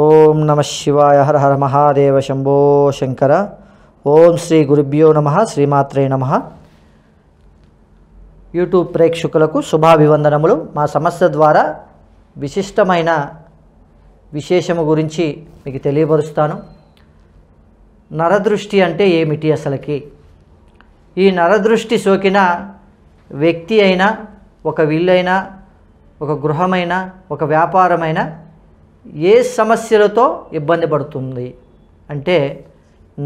ఓం నమ శివాయ హర హర మహాదేవ శంభో శంకర ఓం శ్రీ గురుభ్యో నమ శ్రీమాత్రే నమ యూట్యూబ్ ప్రేక్షకులకు శుభాభివందనములు మా సమస్య ద్వారా విశిష్టమైన విశేషము గురించి మీకు తెలియపరుస్తాను నరదృష్టి అంటే ఏమిటి అసలుకి ఈ నరదృష్టి సోకిన వ్యక్తి అయినా ఒక విల్లైనా ఒక గృహమైనా ఒక వ్యాపారమైనా ఏ సమస్యలతో ఇబ్బంది పడుతుంది అంటే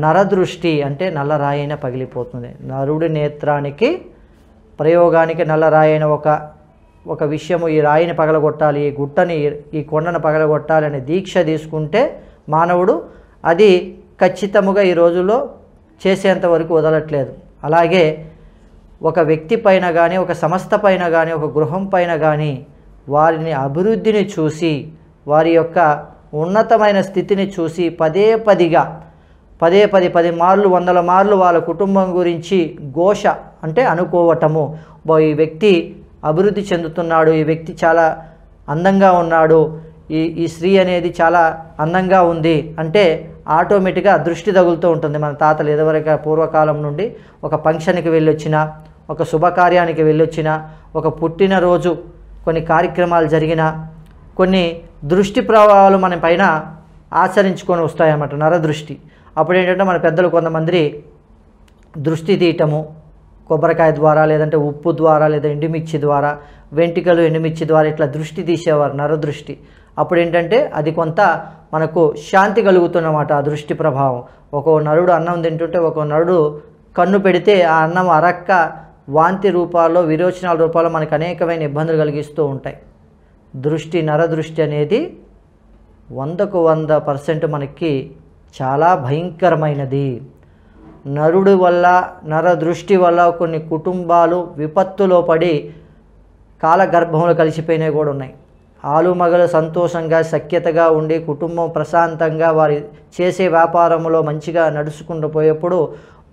నరదృష్టి అంటే నల్లరాయైన పగిలిపోతుంది నరుడి నేత్రానికి ప్రయోగానికి నల్లరాయైన ఒక ఒక విషయము ఈ రాయిని పగలగొట్టాలి ఈ గుట్టని ఈ కొండను పగలగొట్టాలి అనే దీక్ష తీసుకుంటే మానవుడు అది ఖచ్చితముగా ఈ రోజుల్లో చేసేంత వరకు వదలట్లేదు అలాగే ఒక వ్యక్తి పైన కానీ ఒక సంస్థ పైన కానీ ఒక గృహం పైన కానీ వారిని అభివృద్ధిని చూసి వారి యొక్క ఉన్నతమైన స్థితిని చూసి పదే పదిగా పదే పది పది మార్లు వందల మార్లు వాళ్ళ కుటుంబం గురించి ఘోష అంటే అనుకోవటము ఈ వ్యక్తి అభివృద్ధి చెందుతున్నాడు ఈ వ్యక్తి చాలా అందంగా ఉన్నాడు ఈ ఈ స్త్రీ అనేది చాలా అందంగా ఉంది అంటే ఆటోమేటిక్గా దృష్టి తగులుతూ ఉంటుంది మన తాతలు ఎదవరక పూర్వకాలం నుండి ఒక ఫంక్షన్కి వెళ్ళొచ్చిన ఒక శుభకార్యానికి వెళ్ళొచ్చిన ఒక పుట్టినరోజు కొన్ని కార్యక్రమాలు జరిగిన కొన్ని దృష్టి ప్రభావాలు మన పైన ఆచరించుకొని వస్తాయన్నమాట నరదృష్టి అప్పుడు ఏంటంటే మన పెద్దలు కొంతమంది దృష్టి తీయటము కొబ్బరికాయ ద్వారా లేదంటే ఉప్పు ద్వారా లేదా ఎండుమిర్చి ద్వారా వెంటికలు ఎండుమిర్చి ద్వారా ఇట్లా దృష్టి తీసేవారు నరదృష్టి అప్పుడు ఏంటంటే అది కొంత మనకు శాంతి కలుగుతున్నమాట ఆ దృష్టి ప్రభావం ఒక్కో నరుడు అన్నం తింటుంటే ఒక్కో నరుడు కన్ను పెడితే ఆ అన్నం అరక్క వాంతి రూపాల్లో విరోచనాల రూపాల్లో మనకు అనేకమైన ఇబ్బందులు కలిగిస్తూ ఉంటాయి దృష్టి నరదృష్టి అనేది వందకు వంద పర్సెంట్ మనకి చాలా భయంకరమైనది నరుడు వల్ల నరదృష్టి వల్ల కొన్ని కుటుంబాలు విపత్తులో పడి కాలగర్భంలో కలిసిపోయినవి కూడా ఉన్నాయి ఆలుమగలు సంతోషంగా సఖ్యతగా ఉండి కుటుంబం ప్రశాంతంగా వారి చేసే వ్యాపారంలో మంచిగా నడుచుకుంటూ పోయేప్పుడు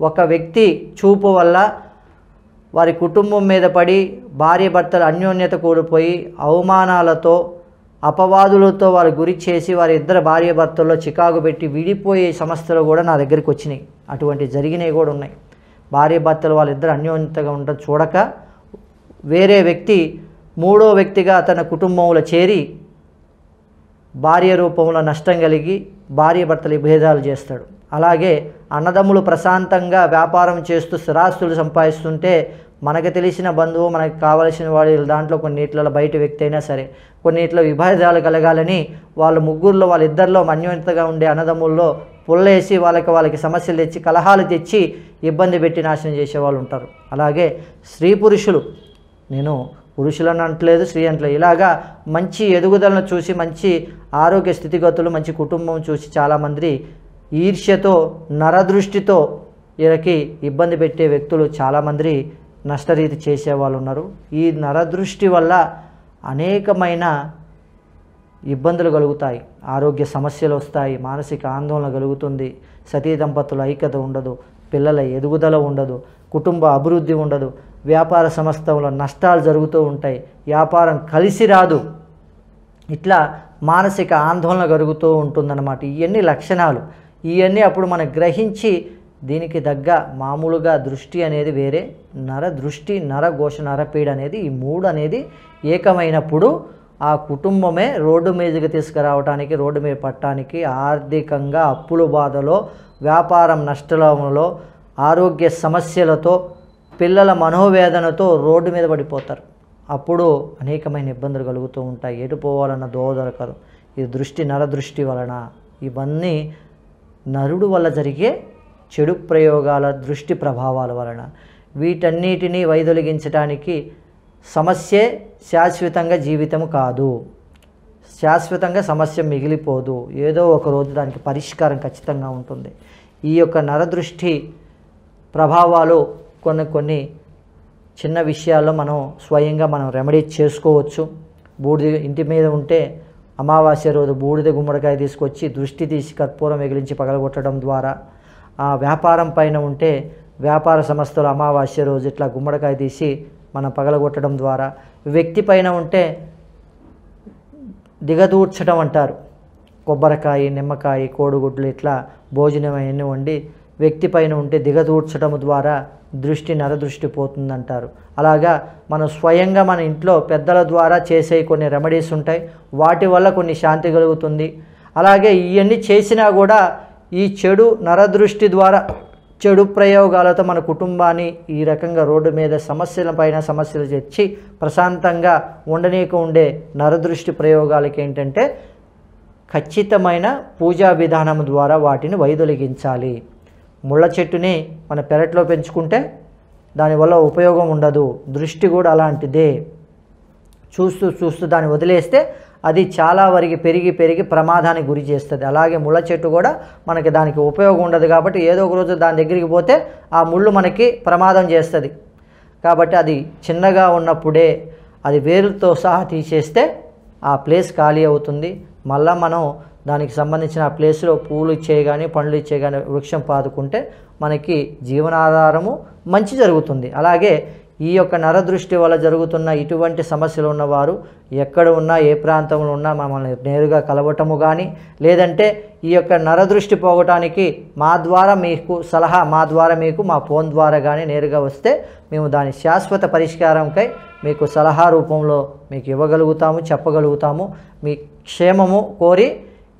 ఒక వ్యక్తి చూపు వల్ల వారి కుటుంబం మీద పడి భార్యభర్తలు అన్యోన్యత కోల్పోయి అవమానాలతో అపవాదులతో వారు గురి చేసి వారి ఇద్దరు భార్యభర్తల్లో చికాకు పెట్టి విడిపోయే సమస్యలు కూడా నా దగ్గరికి వచ్చినాయి అటువంటి జరిగినవి కూడా ఉన్నాయి భార్యభర్తలు వాళ్ళిద్దరు అన్యోన్యతగా ఉండడం చూడక వేరే వ్యక్తి మూడో వ్యక్తిగా తన కుటుంబంలో చేరి భార్య రూపంలో నష్టం కలిగి భార్య భర్తలు భేదాలు చేస్తాడు అలాగే అన్నదమ్ములు ప్రశాంతంగా వ్యాపారం చేస్తూ స్థిరాస్తులు సంపాదిస్తుంటే మనకు తెలిసిన బంధువు మనకు కావలసిన వాడి దాంట్లో కొన్నిట్లో బయట వ్యక్తి అయినా సరే కొన్నిట్లో విభేదాలు కలగాలని వాళ్ళ ముగ్గురులో వాళ్ళిద్దరిలో మన్యోన్యతగా ఉండే అన్నదమ్ముల్లో పుల్లేసి వాళ్ళకి వాళ్ళకి సమస్యలు తెచ్చి కలహాలు తెచ్చి ఇబ్బంది పెట్టి నాశనం చేసేవాళ్ళు ఉంటారు అలాగే స్త్రీ పురుషులు నేను పురుషులను అంటలేదు స్త్రీ అంటలేదు ఇలాగా మంచి ఎదుగుదలను చూసి మంచి ఆరోగ్య స్థితిగతులు మంచి కుటుంబం చూసి చాలామంది ఈర్ష్యతో నరదృష్టితో వీళ్ళకి ఇబ్బంది పెట్టే వ్యక్తులు చాలామంది నష్టరీతి చేసేవాళ్ళు ఉన్నారు ఈ నరదృష్టి వల్ల అనేకమైన ఇబ్బందులు కలుగుతాయి ఆరోగ్య సమస్యలు వస్తాయి మానసిక ఆందోళన కలుగుతుంది సతీ దంపతుల ఐక్యత ఉండదు పిల్లల ఎదుగుదల ఉండదు కుటుంబ అభివృద్ధి ఉండదు వ్యాపార సంస్థలో నష్టాలు జరుగుతూ ఉంటాయి వ్యాపారం కలిసి రాదు ఇట్లా మానసిక ఆందోళన కలుగుతూ ఉంటుందన్నమాట ఇవన్నీ లక్షణాలు ఇవన్నీ అప్పుడు మనం గ్రహించి దీనికి తగ్గ మామూలుగా దృష్టి అనేది వేరే నర దృష్టి నర ఘోష నరపీడ అనేది ఈ మూడు అనేది ఏకమైనప్పుడు ఆ కుటుంబమే రోడ్డు మీదకి తీసుకురావటానికి రోడ్డు మీద పట్టడానికి ఆర్థికంగా అప్పుల బాధలో వ్యాపారం నష్టంలో ఆరోగ్య సమస్యలతో పిల్లల మనోవేదనతో రోడ్డు మీద పడిపోతారు అప్పుడు అనేకమైన ఇబ్బందులు కలుగుతూ ఉంటాయి ఎటు పోవాలన్న దోదరకదు ఈ దృష్టి నర దృష్టి వలన ఇవన్నీ నరుడు వల్ల జరిగే చెడు ప్రయోగాల దృష్టి ప్రభావాల వలన వీటన్నిటినీ వైదొలిగించడానికి సమస్యే శాశ్వతంగా జీవితం కాదు శాశ్వతంగా సమస్య మిగిలిపోదు ఏదో ఒకరోజు దానికి పరిష్కారం ఖచ్చితంగా ఉంటుంది ఈ యొక్క నరదృష్టి ప్రభావాలు కొన్ని కొన్ని చిన్న విషయాల్లో మనం స్వయంగా మనం రెమెడీ చేసుకోవచ్చు బూడిద ఇంటి మీద ఉంటే అమావాస్య రోజు బూడిద గుమ్మడికాయ తీసుకొచ్చి దృష్టి తీసి కర్పూరం ఎగిలించి పగలగొట్టడం ద్వారా ఆ వ్యాపారం పైన ఉంటే వ్యాపార సంస్థలు అమావాస్య రోజు ఇట్లా గుమ్మడికాయ తీసి మనం పగలగొట్టడం ద్వారా వ్యక్తి పైన ఉంటే దిగదూర్చడం అంటారు కొబ్బరికాయ నిమ్మకాయ కోడిగుడ్లు ఇట్లా భోజనం అవన్నీ వండి వ్యక్తి పైన ఉంటే దిగదూర్చడం ద్వారా దృష్టి నరదృష్టి పోతుందంటారు అలాగా మనం స్వయంగా మన ఇంట్లో పెద్దల ద్వారా చేసే కొన్ని రెమెడీస్ ఉంటాయి వాటి వల్ల కొన్ని శాంతి కలుగుతుంది అలాగే ఇవన్నీ చేసినా కూడా ఈ చెడు నరదృష్టి ద్వారా చెడు ప్రయోగాలతో మన కుటుంబాన్ని ఈ రకంగా రోడ్డు మీద సమస్యల పైన సమస్యలు తెచ్చి ప్రశాంతంగా ఉండనీకు ఉండే నరదృష్టి ప్రయోగాలకి ఏంటంటే ఖచ్చితమైన పూజా విధానం ద్వారా వాటిని వైదొలిగించాలి ముళ్ళ చెట్టుని మన పెరట్లో పెంచుకుంటే దానివల్ల ఉపయోగం ఉండదు దృష్టి కూడా అలాంటిదే చూస్తూ చూస్తూ దాన్ని వదిలేస్తే అది చాలా వరకు పెరిగి పెరిగి ప్రమాదానికి గురి చేస్తుంది అలాగే ముళ్ళ చెట్టు కూడా మనకి దానికి ఉపయోగం ఉండదు కాబట్టి ఏదో ఒక రోజు దాని దగ్గరికి పోతే ఆ ముళ్ళు మనకి ప్రమాదం చేస్తుంది కాబట్టి అది చిన్నగా ఉన్నప్పుడే అది వేరుతో సహా తీసేస్తే ఆ ప్లేస్ ఖాళీ అవుతుంది మళ్ళా మనం దానికి సంబంధించిన ప్లేస్లో పూలు ఇచ్చే కానీ పండ్లు ఇచ్చే కానీ వృక్షం పాదుకుంటే మనకి జీవనాధారము మంచి జరుగుతుంది అలాగే ఈ యొక్క నరదృష్టి వల్ల జరుగుతున్న ఇటువంటి సమస్యలు ఉన్నవారు ఎక్కడ ఉన్నా ఏ ప్రాంతంలో ఉన్నా మమ్మల్ని నేరుగా కలవటము కానీ లేదంటే ఈ యొక్క నరదృష్టి పోగటానికి మా ద్వారా మీకు సలహా మా ద్వారా మీకు మా ఫోన్ ద్వారా కానీ నేరుగా వస్తే మేము దాని శాశ్వత పరిష్కారంకై మీకు సలహా రూపంలో మీకు ఇవ్వగలుగుతాము చెప్పగలుగుతాము మీ క్షేమము కోరి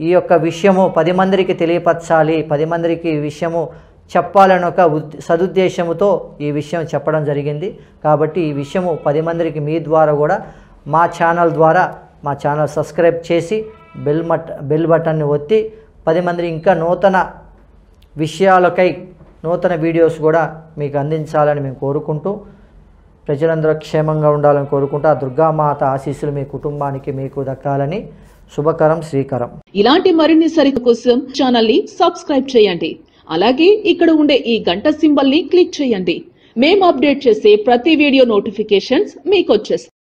ఈ యొక్క విషయము పది మందికి తెలియపరచాలి పది మందికి విషయము చెప్పాలని ఒక సదుద్దేశముతో ఈ విషయం చెప్పడం జరిగింది కాబట్టి ఈ విషయము పది మందికి మీ ద్వారా కూడా మా ఛానల్ ద్వారా మా ఛానల్ సబ్స్క్రైబ్ చేసి బెల్ మట్ బెల్ బటన్ని ఒత్తి పది మంది ఇంకా నూతన విషయాలకై నూతన వీడియోస్ కూడా మీకు అందించాలని మేము కోరుకుంటూ ప్రజలందరూ క్షేమంగా ఉండాలని కోరుకుంటూ ఆ దుర్గామాత ఆశీస్సులు మీ కుటుంబానికి మీకు దక్కాలని శుభకరం శ్రీకరం ఇలాంటి మరిన్ని సరిక కోసం ఛానల్ ని సబ్స్క్రైబ్ చేయండి అలాగే ఇక్కడ ఉండే ఈ గంట సింబల్ ని క్లిక్ చేయండి మేము అప్డేట్ చేసే ప్రతి వీడియో నోటిఫికేషన్స్ మీకు వచ్చేస్తాయి